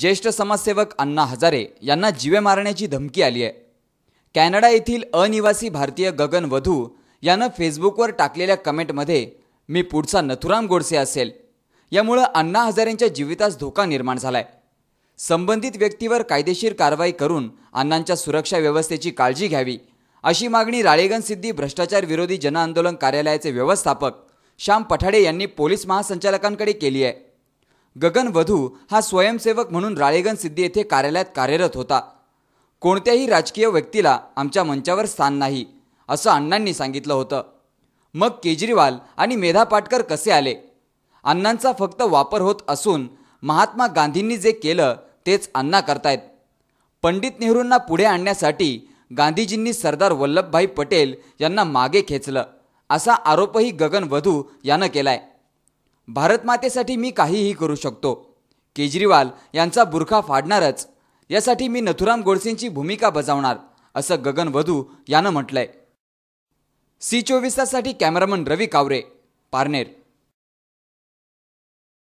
ज्येष्ठ समाजसेवक अण्णा हजारे यांना जीवे मारण्याची धमकी आली आहे कॅनडा येथील अनिवासी भारतीय गगन वधू यानं फेसबुकवर टाकलेल्या कमेंटमध्ये मी पुढचा नथुराम गोडसे असेल यामुळं अण्णा हजारेंच्या जीवितास धोका निर्माण झालाय संबंधित व्यक्तीवर कायदेशीर कारवाई करून अण्णांच्या सुरक्षा व्यवस्थेची काळजी घ्यावी अशी मागणी राळेगण सिद्धी भ्रष्टाचार विरोधी जनआंदोलन कार्यालयाचे व्यवस्थापक श्याम पठाडे यांनी पोलीस महासंचालकांकडे केली आहे गगन वधू हा स्वयंसेवक म्हणून राळेगण सिद्धी येथे कार्यालयात कार्यरत होता कोणत्याही राजकीय व्यक्तीला आमच्या मंचावर स्थान नाही असं अण्णांनी सांगितलं होतं मग केजरीवाल आणि मेधा पाटकर कसे आले अण्णांचा फक्त वापर होत असून महात्मा गांधींनी जे केलं तेच अण्णा करतायत पंडित नेहरूंना पुढे आणण्यासाठी गांधीजींनी सरदार वल्लभभाई पटेल यांना मागे खेचलं असा आरोपही गगन वधू यानं केलाय भारतमातेसाठी मी काहीही करू शकतो केजरीवाल यांचा बुरखा फाडणारच यासाठी मी नथुराम गोडसेंची भूमिका बजावणार असं गगन वधू यानं म्हटलंय सी चोवीसासाठी कॅमेरामन रवी कावरे पारनेर